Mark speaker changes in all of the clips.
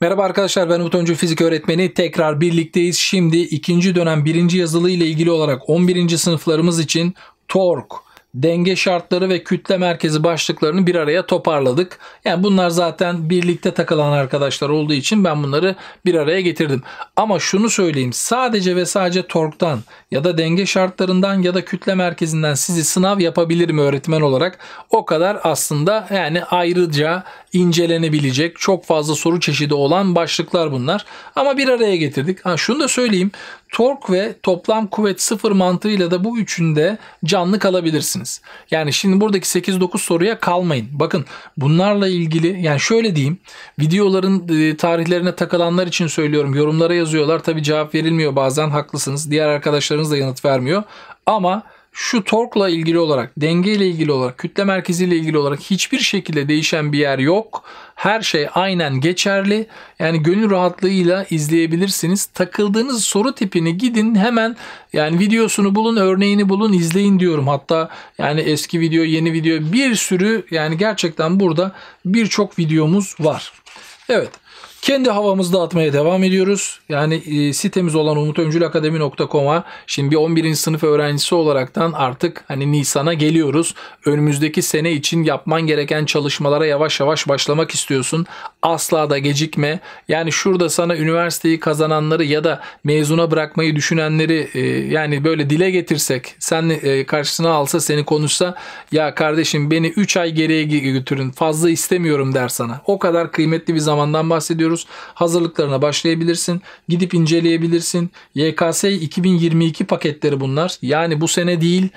Speaker 1: Merhaba arkadaşlar ben Umut Öncü Fizik Öğretmeni. Tekrar birlikteyiz. Şimdi ikinci dönem birinci yazılı ile ilgili olarak 11. sınıflarımız için tork, denge şartları ve kütle merkezi başlıklarını bir araya toparladık. Yani bunlar zaten birlikte takılan arkadaşlar olduğu için ben bunları bir araya getirdim. Ama şunu söyleyeyim sadece ve sadece torktan ya da denge şartlarından ya da kütle merkezinden sizi sınav yapabilirim öğretmen olarak. O kadar aslında yani ayrıca incelenebilecek çok fazla soru çeşidi olan başlıklar bunlar. Ama bir araya getirdik. Ha şunu da söyleyeyim. Tork ve toplam kuvvet sıfır mantığıyla da bu üçünde canlı kalabilirsiniz. Yani şimdi buradaki 8-9 soruya kalmayın. Bakın bunlarla ilgili yani şöyle diyeyim. Videoların e, tarihlerine takılanlar için söylüyorum. Yorumlara yazıyorlar. Tabi cevap verilmiyor bazen haklısınız. Diğer arkadaşlarınız da yanıt vermiyor. Ama şu torkla ilgili olarak, denge ile ilgili olarak, kütle merkezi ile ilgili olarak hiçbir şekilde değişen bir yer yok. Her şey aynen geçerli. Yani gönül rahatlığıyla izleyebilirsiniz. Takıldığınız soru tipini gidin hemen yani videosunu bulun, örneğini bulun, izleyin diyorum. Hatta yani eski video, yeni video bir sürü yani gerçekten burada birçok videomuz var. Evet. Kendi havamızda atmaya devam ediyoruz. Yani e, sitemiz olan umutöncülakademi.com'a şimdi bir 11. sınıf öğrencisi olaraktan artık hani Nisan'a geliyoruz. Önümüzdeki sene için yapman gereken çalışmalara yavaş yavaş başlamak istiyorsun. Asla da gecikme. Yani şurada sana üniversiteyi kazananları ya da mezuna bırakmayı düşünenleri e, yani böyle dile getirsek, sen e, karşısına alsa seni konuşsa ya kardeşim beni 3 ay geriye götürün fazla istemiyorum der sana. O kadar kıymetli bir zamandan bahsediyoruz yapıyoruz. Hazırlıklarına başlayabilirsin. Gidip inceleyebilirsin. YKS 2022 paketleri bunlar. Yani bu sene değil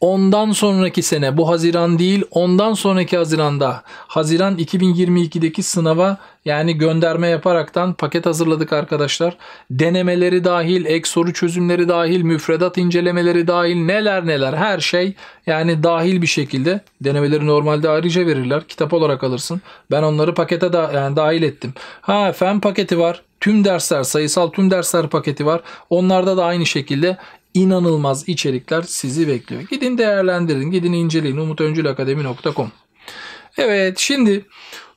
Speaker 1: ondan sonraki sene bu Haziran değil ondan sonraki Haziran'da Haziran 2022'deki sınava yani gönderme yaparaktan paket hazırladık arkadaşlar. Denemeleri dahil, ek soru çözümleri dahil, müfredat incelemeleri dahil neler neler her şey yani dahil bir şekilde denemeleri normalde ayrıca verirler. Kitap olarak alırsın. Ben onları pakete da, yani dahil ettim. Ha fen paketi var tüm dersler sayısal tüm dersler paketi var. Onlarda da aynı şekilde inanılmaz içerikler sizi bekliyor. Gidin değerlendirin, gidin inceleyin umutöncülakademi.com. Evet şimdi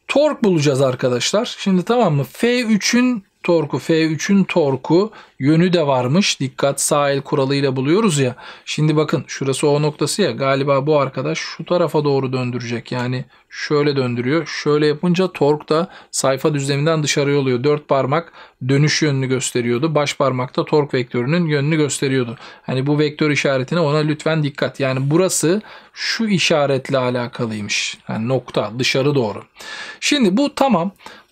Speaker 1: tork bulacağız arkadaşlar. Şimdi tamam mı? F3'ün torku F3'ün torku yönü de varmış. Dikkat sahil el kuralıyla buluyoruz ya. Şimdi bakın şurası O noktası ya galiba bu arkadaş şu tarafa doğru döndürecek. Yani şöyle döndürüyor. Şöyle yapınca tork da sayfa düzleminden dışarıya oluyor. Dört parmak dönüş yönünü gösteriyordu. Baş parmakta tork vektörünün yönünü gösteriyordu. Hani bu vektör işaretine ona lütfen dikkat. Yani burası şu işaretle alakalıymış. Yani nokta dışarı doğru. Şimdi bu tamam.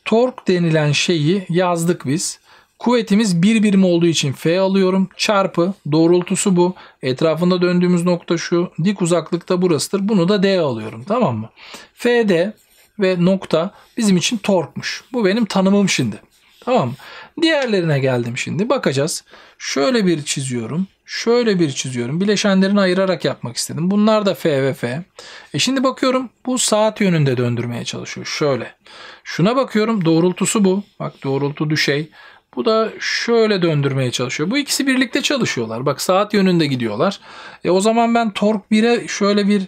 Speaker 1: Tork denilen şeyi yazdık biz. Kuvvetimiz bir birim olduğu için F alıyorum. Çarpı doğrultusu bu. Etrafında döndüğümüz nokta şu. Dik uzaklıkta burasıdır. Bunu da D alıyorum. Tamam mı? FD ve nokta bizim için torkmuş. Bu benim tanımım şimdi. Tamam mı? Diğerlerine geldim şimdi. Bakacağız. Şöyle bir çiziyorum. Şöyle bir çiziyorum. Bileşenlerini ayırarak yapmak istedim. Bunlar da F ve F. E şimdi bakıyorum bu saat yönünde döndürmeye çalışıyor. Şöyle. Şuna bakıyorum doğrultusu bu. Bak doğrultu düşey. Bu da şöyle döndürmeye çalışıyor. Bu ikisi birlikte çalışıyorlar. Bak saat yönünde gidiyorlar. E o zaman ben tork 1'e şöyle bir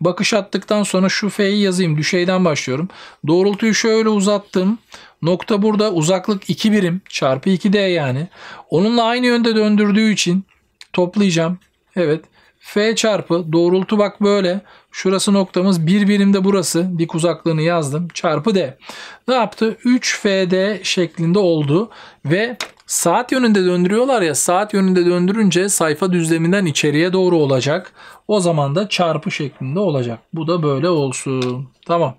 Speaker 1: bakış attıktan sonra şu F'yi yazayım. Düşeyden başlıyorum. Doğrultuyu şöyle uzattım. Nokta burada uzaklık 2 birim çarpı 2D yani. Onunla aynı yönde döndürdüğü için toplayacağım. Evet. F çarpı doğrultu bak böyle. Şurası noktamız bir birimde burası. Dik uzaklığını yazdım. Çarpı D. Ne yaptı? 3FD şeklinde oldu. Ve saat yönünde döndürüyorlar ya. Saat yönünde döndürünce sayfa düzleminden içeriye doğru olacak. O zaman da çarpı şeklinde olacak. Bu da böyle olsun. Tamam.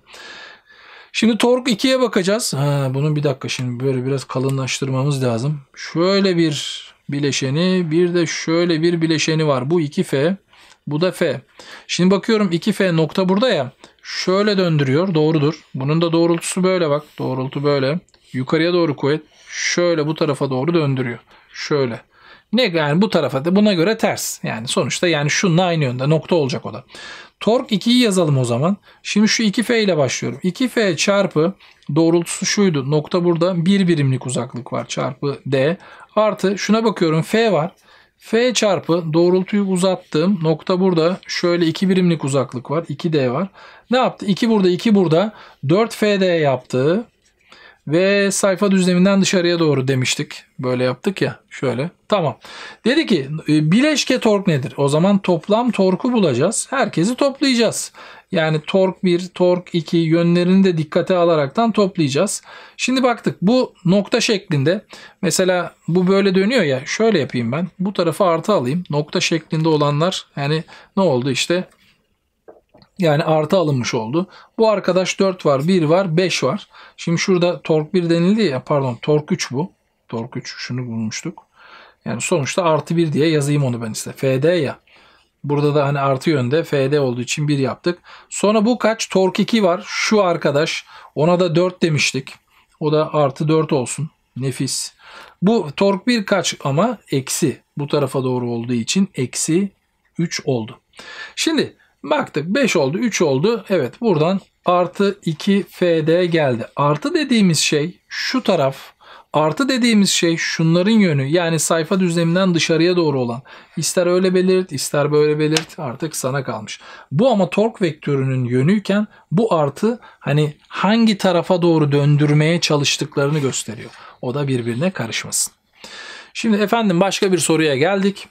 Speaker 1: Şimdi tork 2'ye bakacağız. Ha, bunun bir dakika şimdi böyle biraz kalınlaştırmamız lazım. Şöyle bir bileşeni. Bir de şöyle bir bileşeni var. Bu 2F. Bu da F. Şimdi bakıyorum 2F nokta burada ya. Şöyle döndürüyor. Doğrudur. Bunun da doğrultusu böyle bak. Doğrultu böyle. Yukarıya doğru kuvvet. Şöyle bu tarafa doğru döndürüyor. Şöyle. Ne yani bu tarafa da buna göre ters. Yani sonuçta yani şununla aynı yönde nokta olacak o da. Tork 2'yi yazalım o zaman. Şimdi şu 2F ile başlıyorum. 2F çarpı doğrultusu şuydu. Nokta burada bir birimlik uzaklık var çarpı D. Artı şuna bakıyorum F var. F çarpı doğrultuyu uzattığım nokta burada şöyle 2 birimlik uzaklık var. 2D var. Ne yaptı? 2 burada 2 burada 4FD yaptı. Ve sayfa düzleminden dışarıya doğru demiştik. Böyle yaptık ya şöyle. Tamam. Dedi ki e, bileşke tork nedir? O zaman toplam torku bulacağız. Herkesi toplayacağız. Yani tork 1, tork 2 yönlerini de dikkate alaraktan toplayacağız. Şimdi baktık bu nokta şeklinde. Mesela bu böyle dönüyor ya. Şöyle yapayım ben. Bu tarafa artı alayım. Nokta şeklinde olanlar yani ne oldu işte yani artı alınmış oldu. Bu arkadaş 4 var, 1 var, 5 var. Şimdi şurada tork 1 denildi ya pardon tork 3 bu. Tork 3 şunu bulmuştuk. Yani sonuçta artı 1 diye yazayım onu ben işte. FD ya. Burada da hani artı yönde FD olduğu için 1 yaptık. Sonra bu kaç? Tork 2 var. Şu arkadaş. Ona da 4 demiştik. O da artı 4 olsun. Nefis. Bu tork 1 kaç ama eksi. Bu tarafa doğru olduğu için eksi 3 oldu. Şimdi Baktık 5 oldu 3 oldu. Evet buradan artı 2 FD geldi. Artı dediğimiz şey şu taraf. Artı dediğimiz şey şunların yönü yani sayfa düzleminden dışarıya doğru olan. İster öyle belirt ister böyle belirt artık sana kalmış. Bu ama tork vektörünün yönüyken bu artı hani hangi tarafa doğru döndürmeye çalıştıklarını gösteriyor. O da birbirine karışmasın. Şimdi efendim başka bir soruya geldik.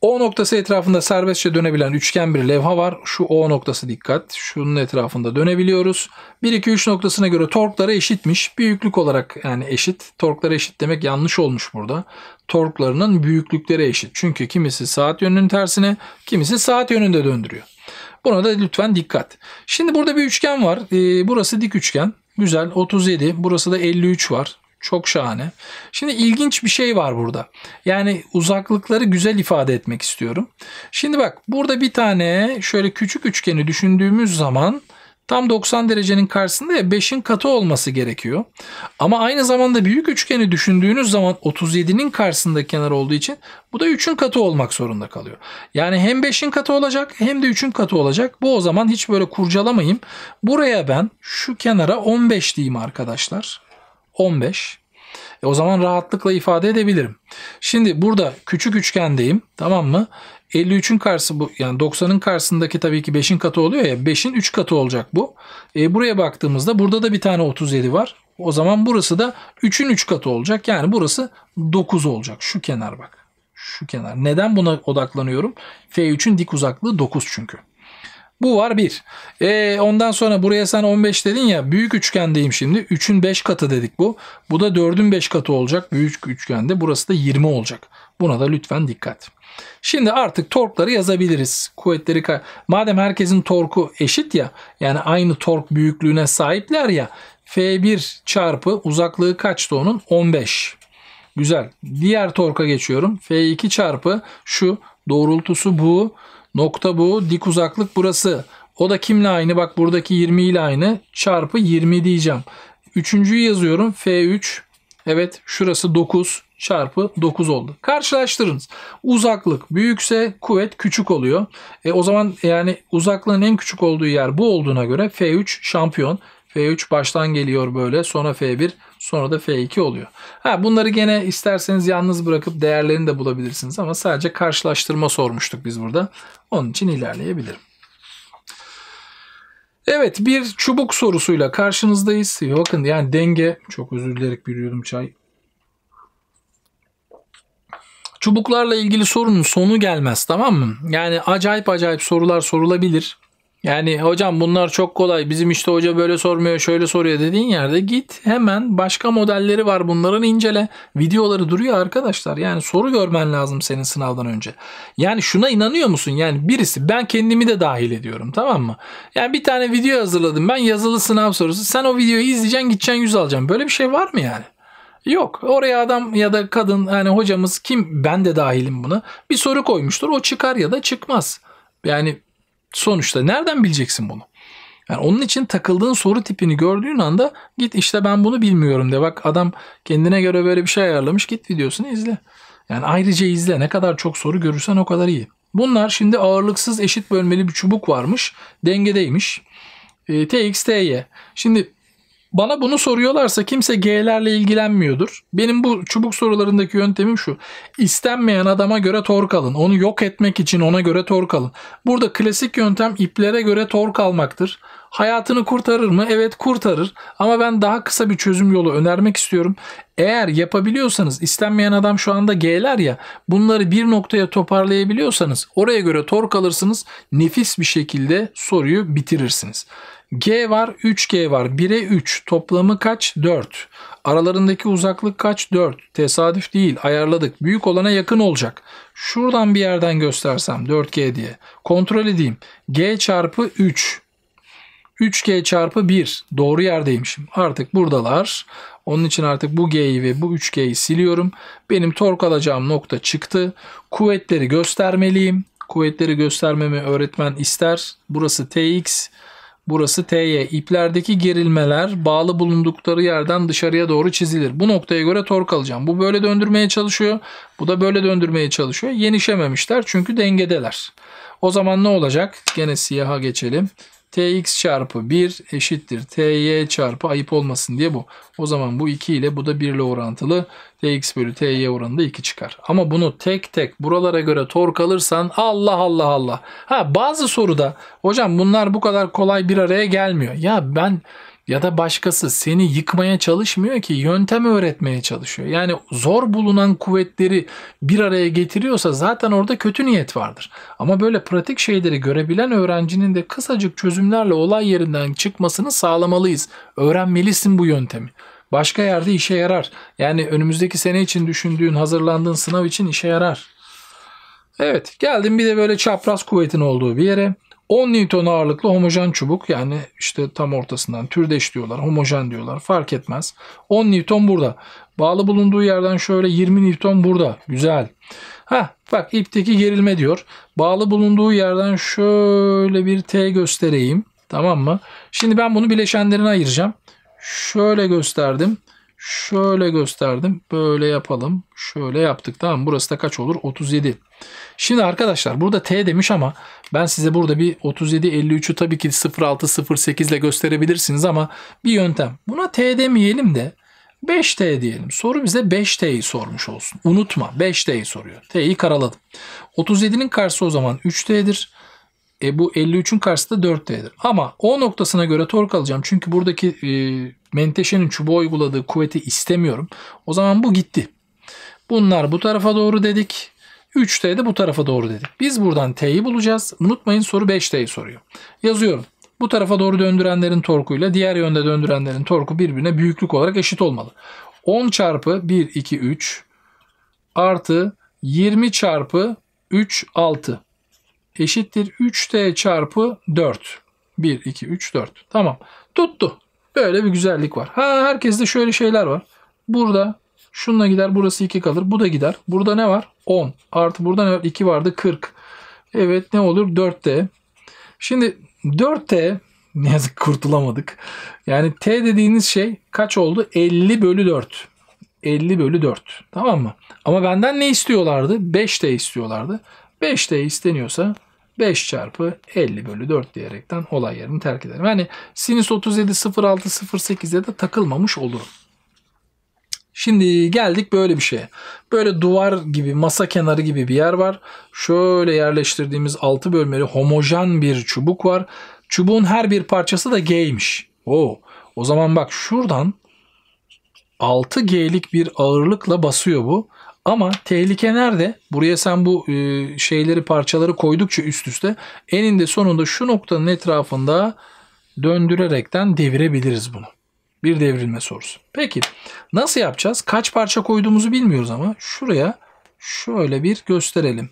Speaker 1: O noktası etrafında serbestçe dönebilen üçgen bir levha var. Şu O noktası dikkat. Şunun etrafında dönebiliyoruz. 1 2 3 noktasına göre torkları eşitmiş. Büyüklük olarak yani eşit. Torklara eşit demek yanlış olmuş burada. Torklarının büyüklükleri eşit. Çünkü kimisi saat yönünün tersine, kimisi saat yönünde döndürüyor. Buna da lütfen dikkat. Şimdi burada bir üçgen var. Ee, burası dik üçgen. Güzel 37. Burası da 53 var. Çok şahane. Şimdi ilginç bir şey var burada. Yani uzaklıkları güzel ifade etmek istiyorum. Şimdi bak burada bir tane şöyle küçük üçgeni düşündüğümüz zaman tam 90 derecenin karşısında ya 5'in katı olması gerekiyor. Ama aynı zamanda büyük üçgeni düşündüğünüz zaman 37'nin karşısında kenar olduğu için bu da 3'ün katı olmak zorunda kalıyor. Yani hem 5'in katı olacak hem de 3'ün katı olacak. Bu o zaman hiç böyle kurcalamayayım. Buraya ben şu kenara 15 diyeyim arkadaşlar. 15. E o zaman rahatlıkla ifade edebilirim. Şimdi burada küçük üçgendeyim tamam mı? 53'ün karşısı bu yani 90'ın karşısındaki tabii ki 5'in katı oluyor ya 5'in 3 katı olacak bu. E, buraya baktığımızda burada da bir tane 37 var. O zaman burası da 3'ün 3 katı olacak. Yani burası 9 olacak. Şu kenar bak. Şu kenar. Neden buna odaklanıyorum? F3'ün dik uzaklığı 9 çünkü. Bu var bir. E, ondan sonra buraya sen 15 dedin ya büyük üçgendeyim şimdi. 3'ün 5 katı dedik bu. Bu da 4'ün 5 katı olacak büyük üçgende. Burası da 20 olacak. Buna da lütfen dikkat. Şimdi artık torkları yazabiliriz. Kuvvetleri madem herkesin torku eşit ya yani aynı tork büyüklüğüne sahipler ya F1 çarpı uzaklığı kaçtı onun? 15. Güzel. Diğer torka geçiyorum. F2 çarpı şu doğrultusu bu. Nokta bu. Dik uzaklık burası. O da kimle aynı? Bak buradaki 20 ile aynı. Çarpı 20 diyeceğim. Üçüncüyü yazıyorum. F3. Evet şurası 9 çarpı 9 oldu. Karşılaştırınız. Uzaklık büyükse kuvvet küçük oluyor. E, o zaman yani uzaklığın en küçük olduğu yer bu olduğuna göre F3 şampiyon. F3 baştan geliyor böyle sonra F1 Sonra da F2 oluyor. Ha, bunları gene isterseniz yalnız bırakıp değerlerini de bulabilirsiniz ama sadece karşılaştırma sormuştuk biz burada. Onun için ilerleyebilirim. Evet bir çubuk sorusuyla karşınızdayız. Bakın yani denge çok özür dilerim bir yudum çay. Çubuklarla ilgili sorunun sonu gelmez tamam mı? Yani acayip acayip sorular sorulabilir. Yani hocam bunlar çok kolay. Bizim işte hoca böyle sormuyor, şöyle soruyor dediğin yerde git hemen başka modelleri var bunların incele. Videoları duruyor arkadaşlar. Yani soru görmen lazım senin sınavdan önce. Yani şuna inanıyor musun? Yani birisi ben kendimi de dahil ediyorum tamam mı? Yani bir tane video hazırladım ben yazılı sınav sorusu. Sen o videoyu izleyeceksin gideceksin yüz alacaksın. Böyle bir şey var mı yani? Yok. Oraya adam ya da kadın yani hocamız kim ben de dahilim buna bir soru koymuştur. O çıkar ya da çıkmaz. Yani Sonuçta nereden bileceksin bunu? Yani onun için takıldığın soru tipini gördüğün anda git işte ben bunu bilmiyorum de. Bak adam kendine göre böyle bir şey ayarlamış git videosunu izle. Yani ayrıca izle ne kadar çok soru görürsen o kadar iyi. Bunlar şimdi ağırlıksız eşit bölmeli bir çubuk varmış. Dengedeymiş. E, ee, TX, TY. Şimdi bana bunu soruyorlarsa kimse G'lerle ilgilenmiyordur. Benim bu çubuk sorularındaki yöntemim şu. İstenmeyen adama göre tork alın. Onu yok etmek için ona göre tork alın. Burada klasik yöntem iplere göre tork almaktır. Hayatını kurtarır mı? Evet kurtarır. Ama ben daha kısa bir çözüm yolu önermek istiyorum. Eğer yapabiliyorsanız istenmeyen adam şu anda G'ler ya bunları bir noktaya toparlayabiliyorsanız oraya göre tork alırsınız. Nefis bir şekilde soruyu bitirirsiniz. G var 3G var 1'e 3 toplamı kaç 4 aralarındaki uzaklık kaç 4 tesadüf değil ayarladık büyük olana yakın olacak şuradan bir yerden göstersem 4G diye kontrol edeyim G çarpı 3 3G çarpı 1 doğru yerdeymişim artık buradalar onun için artık bu G'yi ve bu 3G'yi siliyorum benim tork alacağım nokta çıktı kuvvetleri göstermeliyim kuvvetleri göstermemi öğretmen ister burası TX Burası TY. İplerdeki gerilmeler bağlı bulundukları yerden dışarıya doğru çizilir. Bu noktaya göre tork alacağım. Bu böyle döndürmeye çalışıyor. Bu da böyle döndürmeye çalışıyor. Yenişememişler çünkü dengedeler. O zaman ne olacak? Gene siyaha geçelim. Tx çarpı 1 eşittir. Ty çarpı ayıp olmasın diye bu. O zaman bu 2 ile bu da 1 ile orantılı. Tx bölü Ty oranında 2 çıkar. Ama bunu tek tek buralara göre tork alırsan Allah Allah Allah. Ha bazı soruda hocam bunlar bu kadar kolay bir araya gelmiyor. Ya ben ya da başkası seni yıkmaya çalışmıyor ki yöntem öğretmeye çalışıyor. Yani zor bulunan kuvvetleri bir araya getiriyorsa zaten orada kötü niyet vardır. Ama böyle pratik şeyleri görebilen öğrencinin de kısacık çözümlerle olay yerinden çıkmasını sağlamalıyız. Öğrenmelisin bu yöntemi. Başka yerde işe yarar. Yani önümüzdeki sene için düşündüğün, hazırlandığın sınav için işe yarar. Evet, geldim bir de böyle çapraz kuvvetin olduğu bir yere. 10 Newton ağırlıklı homojen çubuk yani işte tam ortasından türdeş diyorlar, homojen diyorlar fark etmez. 10 Newton burada. Bağlı bulunduğu yerden şöyle 20 Newton burada. Güzel. Ha bak ipteki gerilme diyor. Bağlı bulunduğu yerden şöyle bir T göstereyim. Tamam mı? Şimdi ben bunu bileşenlerine ayıracağım. Şöyle gösterdim. Şöyle gösterdim. Böyle yapalım. Şöyle yaptık. Tamam burası da kaç olur? 37. Şimdi arkadaşlar burada T demiş ama ben size burada bir 37 53'ü tabii ki 06 08 ile gösterebilirsiniz ama bir yöntem. Buna T demeyelim de 5T diyelim. Soru bize 5T'yi sormuş olsun. Unutma 5T'yi soruyor. T'yi karaladım. 37'nin karşısı o zaman 3T'dir. E bu 53'ün karşısı da 4T'dir. Ama o noktasına göre tork alacağım. Çünkü buradaki e, Menteşe'nin çubuğa uyguladığı kuvveti istemiyorum. O zaman bu gitti. Bunlar bu tarafa doğru dedik. 3T de bu tarafa doğru dedik. Biz buradan T'yi bulacağız. Unutmayın soru 5T'yi soruyor. Yazıyorum. Bu tarafa doğru döndürenlerin torkuyla diğer yönde döndürenlerin torku birbirine büyüklük olarak eşit olmalı. 10 çarpı 1, 2, 3 artı 20 çarpı 3, 6 eşittir 3T çarpı 4. 1, 2, 3, 4. Tamam. Tuttu. Böyle bir güzellik var. Ha herkeste şöyle şeyler var. Burada şununla gider burası 2 kalır. Bu da gider. Burada ne var? 10. Artı burada ne var? 2 vardı 40. Evet ne olur? 4T. Şimdi 4T ne yazık kurtulamadık. Yani T dediğiniz şey kaç oldu? 50 bölü 4. 50 bölü 4. Tamam mı? Ama benden ne istiyorlardı? 5T istiyorlardı. 5T isteniyorsa 5 çarpı 50 bölü 4 diyerekten olay yerini terk ederim. Yani sinüs 37 06 08'de de takılmamış olurum. Şimdi geldik böyle bir şeye. Böyle duvar gibi, masa kenarı gibi bir yer var. Şöyle yerleştirdiğimiz 6 bölmeli homojen bir çubuk var. Çubuğun her bir parçası da G'ymiş. Oo. O zaman bak şuradan 6G'lik bir ağırlıkla basıyor bu. Ama tehlike nerede? Buraya sen bu e, şeyleri parçaları koydukça üst üste eninde sonunda şu noktanın etrafında döndürerekten devirebiliriz bunu. Bir devrilme sorusu. Peki nasıl yapacağız? Kaç parça koyduğumuzu bilmiyoruz ama şuraya şöyle bir gösterelim.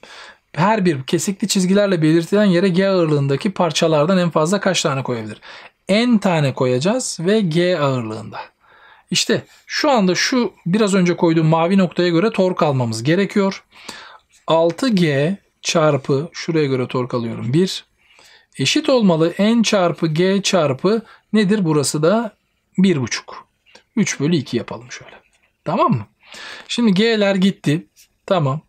Speaker 1: Her bir kesikli çizgilerle belirtilen yere G ağırlığındaki parçalardan en fazla kaç tane koyabilir? N tane koyacağız ve G ağırlığında. İşte şu anda şu biraz önce koyduğum mavi noktaya göre tork almamız gerekiyor. 6G çarpı şuraya göre tork alıyorum 1 eşit olmalı N çarpı G çarpı nedir? Burası da 1,5. 3 bölü 2 yapalım şöyle. Tamam mı? Şimdi G'ler gitti. Tamam.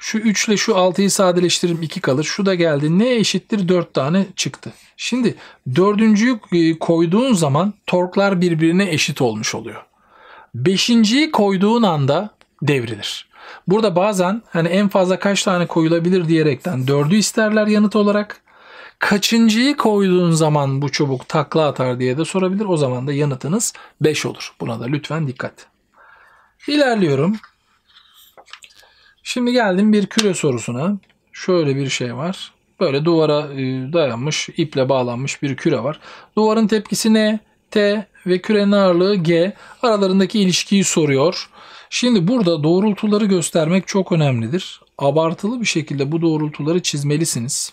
Speaker 1: Şu 3 ile şu 6'yı sadeleştiririm 2 kalır. Şu da geldi. Ne eşittir? 4 tane çıktı. Şimdi dördüncüyü e, koyduğun zaman torklar birbirine eşit olmuş oluyor. Beşinciyi koyduğun anda devrilir. Burada bazen hani en fazla kaç tane koyulabilir diyerekten dördü isterler yanıt olarak. Kaçıncıyı koyduğun zaman bu çubuk takla atar diye de sorabilir. O zaman da yanıtınız 5 olur. Buna da lütfen dikkat. İlerliyorum. Şimdi geldim bir küre sorusuna. Şöyle bir şey var. Böyle duvara e, dayanmış, iple bağlanmış bir küre var. Duvarın tepkisi ne? T ve kürenin ağırlığı G. Aralarındaki ilişkiyi soruyor. Şimdi burada doğrultuları göstermek çok önemlidir. Abartılı bir şekilde bu doğrultuları çizmelisiniz.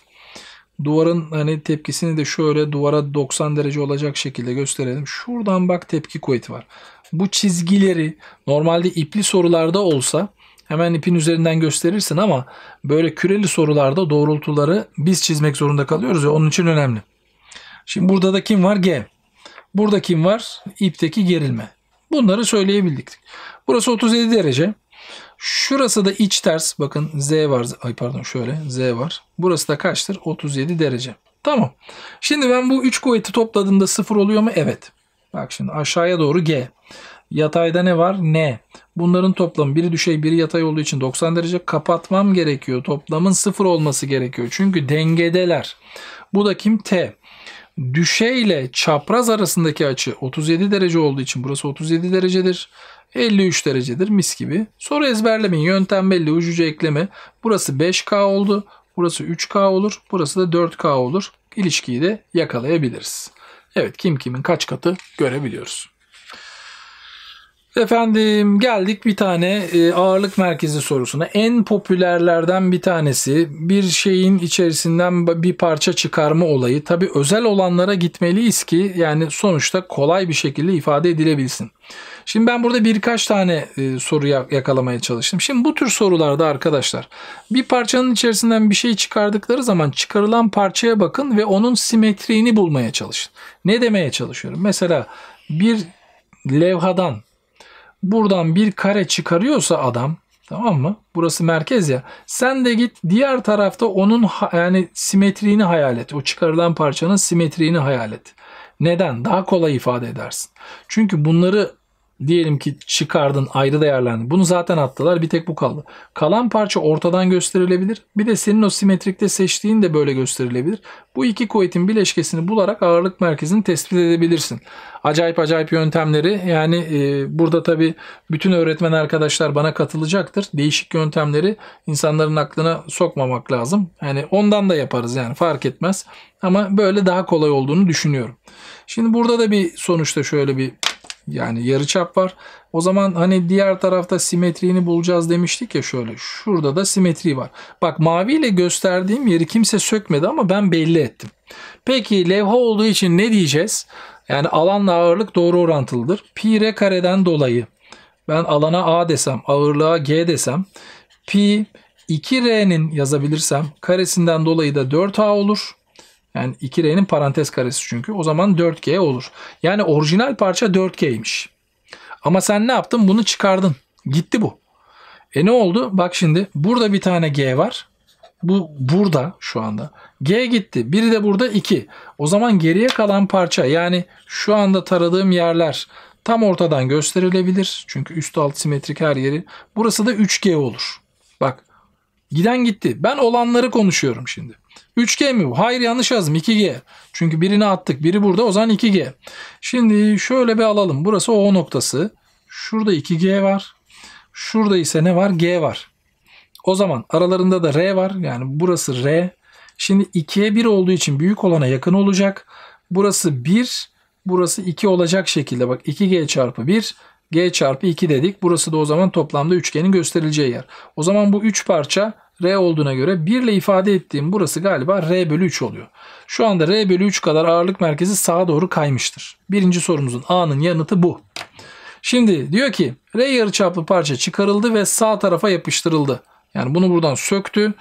Speaker 1: Duvarın hani tepkisini de şöyle duvara 90 derece olacak şekilde gösterelim. Şuradan bak tepki kuvveti var. Bu çizgileri normalde ipli sorularda olsa hemen ipin üzerinden gösterirsin ama böyle küreli sorularda doğrultuları biz çizmek zorunda kalıyoruz ya onun için önemli. Şimdi burada da kim var? G. Burada kim var? İpteki gerilme. Bunları söyleyebildik. Burası 37 derece. Şurası da iç ters. Bakın Z var. Ay pardon şöyle Z var. Burası da kaçtır? 37 derece. Tamam. Şimdi ben bu 3 kuvveti topladığımda 0 oluyor mu? Evet. Bak şimdi aşağıya doğru G. Yatayda ne var? Ne? Bunların toplamı biri düşey biri yatay olduğu için 90 derece kapatmam gerekiyor. Toplamın sıfır olması gerekiyor. Çünkü dengedeler. Bu da kim? T. Düşey ile çapraz arasındaki açı 37 derece olduğu için burası 37 derecedir. 53 derecedir mis gibi. Soru ezberlemeyin. Yöntem belli. Ucucu ekleme. Burası 5K oldu. Burası 3K olur. Burası da 4K olur. İlişkiyi de yakalayabiliriz. Evet kim kimin kaç katı görebiliyoruz. Efendim geldik bir tane e, ağırlık merkezi sorusuna. En popülerlerden bir tanesi bir şeyin içerisinden bir parça çıkarma olayı. Tabi özel olanlara gitmeliyiz ki yani sonuçta kolay bir şekilde ifade edilebilsin. Şimdi ben burada birkaç tane e, soru yakalamaya çalıştım. Şimdi bu tür sorularda arkadaşlar bir parçanın içerisinden bir şey çıkardıkları zaman çıkarılan parçaya bakın ve onun simetriğini bulmaya çalışın. Ne demeye çalışıyorum? Mesela bir levhadan buradan bir kare çıkarıyorsa adam tamam mı? Burası merkez ya. Sen de git diğer tarafta onun yani simetriğini hayal et. O çıkarılan parçanın simetriğini hayal et. Neden? Daha kolay ifade edersin. Çünkü bunları Diyelim ki çıkardın ayrı değerlendi. Bunu zaten attılar bir tek bu kaldı. Kalan parça ortadan gösterilebilir. Bir de senin o simetrikte seçtiğin de böyle gösterilebilir. Bu iki kuvvetin bileşkesini bularak ağırlık merkezini tespit edebilirsin. Acayip acayip yöntemleri yani e, burada tabi bütün öğretmen arkadaşlar bana katılacaktır. Değişik yöntemleri insanların aklına sokmamak lazım. Yani ondan da yaparız yani fark etmez. Ama böyle daha kolay olduğunu düşünüyorum. Şimdi burada da bir sonuçta şöyle bir yani yarıçap var. O zaman hani diğer tarafta simetriğini bulacağız demiştik ya şöyle. Şurada da simetri var. Bak maviyle gösterdiğim yeri kimse sökmedi ama ben belli ettim. Peki levha olduğu için ne diyeceğiz? Yani alanla ağırlık doğru orantılıdır. Pi r kareden dolayı ben alana A desem, ağırlığa G desem, pi 2R'nin yazabilirsem karesinden dolayı da 4A olur. Yani 2R'nin parantez karesi çünkü. O zaman 4G olur. Yani orijinal parça 4G'ymiş. Ama sen ne yaptın? Bunu çıkardın. Gitti bu. E ne oldu? Bak şimdi burada bir tane G var. Bu burada şu anda. G gitti. Biri de burada 2. O zaman geriye kalan parça yani şu anda taradığım yerler tam ortadan gösterilebilir. Çünkü üst alt simetrik her yeri. Burası da 3G olur. Bak giden gitti. Ben olanları konuşuyorum şimdi. 3G mi bu? Hayır yanlış yazdım 2G. Çünkü birini attık biri burada o zaman 2G. Şimdi şöyle bir alalım. Burası O noktası. Şurada 2G var. Şurada ise ne var? G var. O zaman aralarında da R var. Yani burası R. Şimdi 2'ye 1 olduğu için büyük olana yakın olacak. Burası 1. Burası 2 olacak şekilde. Bak 2G çarpı 1. G çarpı 2 dedik. Burası da o zaman toplamda üçgenin gösterileceği yer. O zaman bu 3 parça R olduğuna göre 1 ile ifade ettiğim burası galiba R bölü 3 oluyor. Şu anda R bölü 3 kadar ağırlık merkezi sağa doğru kaymıştır. Birinci sorumuzun A'nın yanıtı bu. Şimdi diyor ki R yarıçaplı parça çıkarıldı ve sağ tarafa yapıştırıldı. Yani bunu buradan söktü.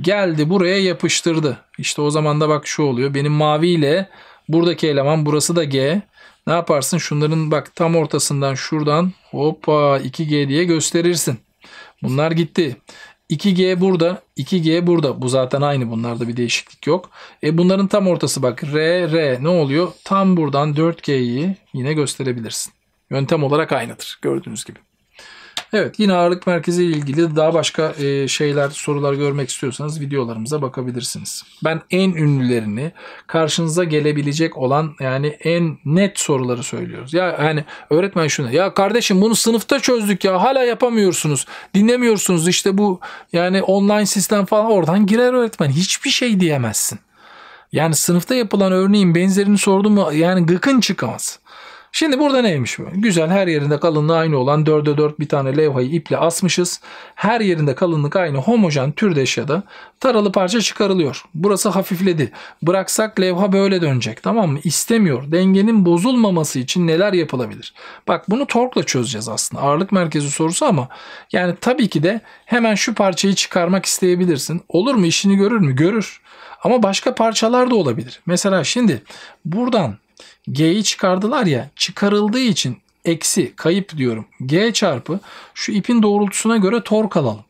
Speaker 1: Geldi buraya yapıştırdı. İşte o zaman da bak şu oluyor. Benim mavi ile buradaki eleman burası da G. Ne yaparsın? Şunların bak tam ortasından şuradan hoppa 2G diye gösterirsin. Bunlar gitti. 2G burada, 2G burada. Bu zaten aynı bunlarda bir değişiklik yok. E bunların tam ortası bak R, R ne oluyor? Tam buradan 4G'yi yine gösterebilirsin. Yöntem olarak aynıdır gördüğünüz gibi. Evet yine ağırlık merkezi ile ilgili daha başka e, şeyler sorular görmek istiyorsanız videolarımıza bakabilirsiniz. Ben en ünlülerini karşınıza gelebilecek olan yani en net soruları söylüyoruz. Ya yani öğretmen şunu ya kardeşim bunu sınıfta çözdük ya hala yapamıyorsunuz dinlemiyorsunuz işte bu yani online sistem falan oradan girer öğretmen hiçbir şey diyemezsin. Yani sınıfta yapılan örneğin benzerini sordu mu yani gıkın çıkamaz. Şimdi burada neymiş bu? Güzel her yerinde kalınlığı aynı olan 4'e 4 bir tane levhayı iple asmışız. Her yerinde kalınlık aynı homojen türdeş ya da taralı parça çıkarılıyor. Burası hafifledi. Bıraksak levha böyle dönecek tamam mı? İstemiyor. Dengenin bozulmaması için neler yapılabilir? Bak bunu torkla çözeceğiz aslında. Ağırlık merkezi sorusu ama yani tabii ki de hemen şu parçayı çıkarmak isteyebilirsin. Olur mu? işini görür mü? Görür. Ama başka parçalar da olabilir. Mesela şimdi buradan G'yi çıkardılar ya çıkarıldığı için eksi kayıp diyorum. G çarpı şu ipin doğrultusuna göre tork alalım.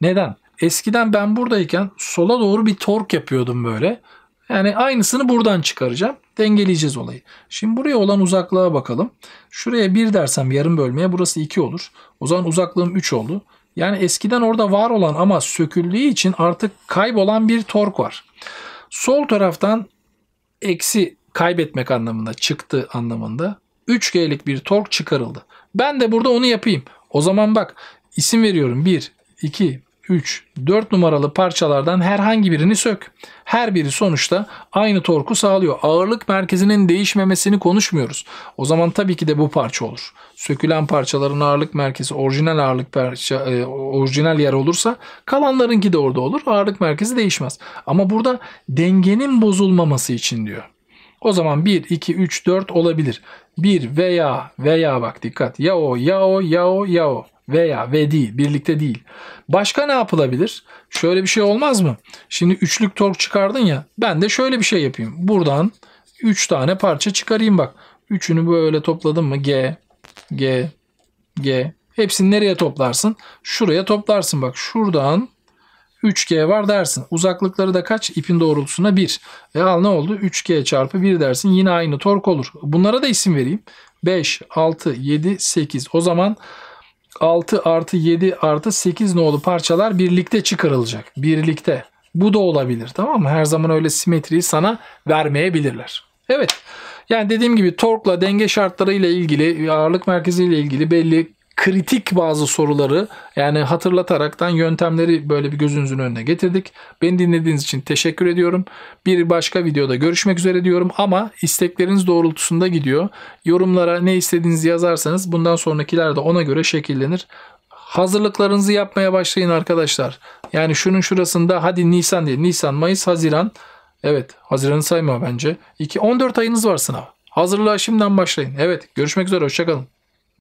Speaker 1: Neden? Eskiden ben buradayken sola doğru bir tork yapıyordum böyle. Yani aynısını buradan çıkaracağım. Dengeleyeceğiz olayı. Şimdi buraya olan uzaklığa bakalım. Şuraya 1 dersem yarım bölmeye burası 2 olur. O zaman uzaklığım 3 oldu. Yani eskiden orada var olan ama söküldüğü için artık kaybolan bir tork var. Sol taraftan eksi kaybetmek anlamında, çıktı anlamında 3G'lik bir tork çıkarıldı. Ben de burada onu yapayım. O zaman bak isim veriyorum 1, 2, 3, 4 numaralı parçalardan herhangi birini sök. Her biri sonuçta aynı torku sağlıyor. Ağırlık merkezinin değişmemesini konuşmuyoruz. O zaman tabii ki de bu parça olur. Sökülen parçaların ağırlık merkezi orijinal ağırlık parça e, orijinal yer olursa kalanlarınki de orada olur. Ağırlık merkezi değişmez. Ama burada dengenin bozulmaması için diyor. O zaman 1, 2, 3, 4 olabilir. 1 veya veya bak dikkat. Ya o, ya o, ya o, ya o. Veya ve değil. Birlikte değil. Başka ne yapılabilir? Şöyle bir şey olmaz mı? Şimdi üçlük tork çıkardın ya. Ben de şöyle bir şey yapayım. Buradan 3 tane parça çıkarayım bak. Üçünü böyle topladın mı? G, G, G. Hepsini nereye toplarsın? Şuraya toplarsın bak. Şuradan 3G var dersin. Uzaklıkları da kaç? İpin doğrultusuna 1. E al ne oldu? 3G çarpı 1 dersin. Yine aynı tork olur. Bunlara da isim vereyim. 5, 6, 7, 8. O zaman 6 artı 7 artı 8 nolu parçalar birlikte çıkarılacak. Birlikte. Bu da olabilir tamam mı? Her zaman öyle simetriyi sana vermeyebilirler. Evet. Yani dediğim gibi torkla denge şartları ile ilgili, ağırlık merkezi ile ilgili belli kritik bazı soruları yani hatırlataraktan yöntemleri böyle bir gözünüzün önüne getirdik. Beni dinlediğiniz için teşekkür ediyorum. Bir başka videoda görüşmek üzere diyorum ama istekleriniz doğrultusunda gidiyor. Yorumlara ne istediğinizi yazarsanız bundan sonrakiler de ona göre şekillenir. Hazırlıklarınızı yapmaya başlayın arkadaşlar. Yani şunun şurasında hadi Nisan diye. Nisan, Mayıs, Haziran. Evet Haziran'ı sayma bence. 2, 14 ayınız var sınav. Hazırlığa şimdiden başlayın. Evet görüşmek üzere hoşçakalın.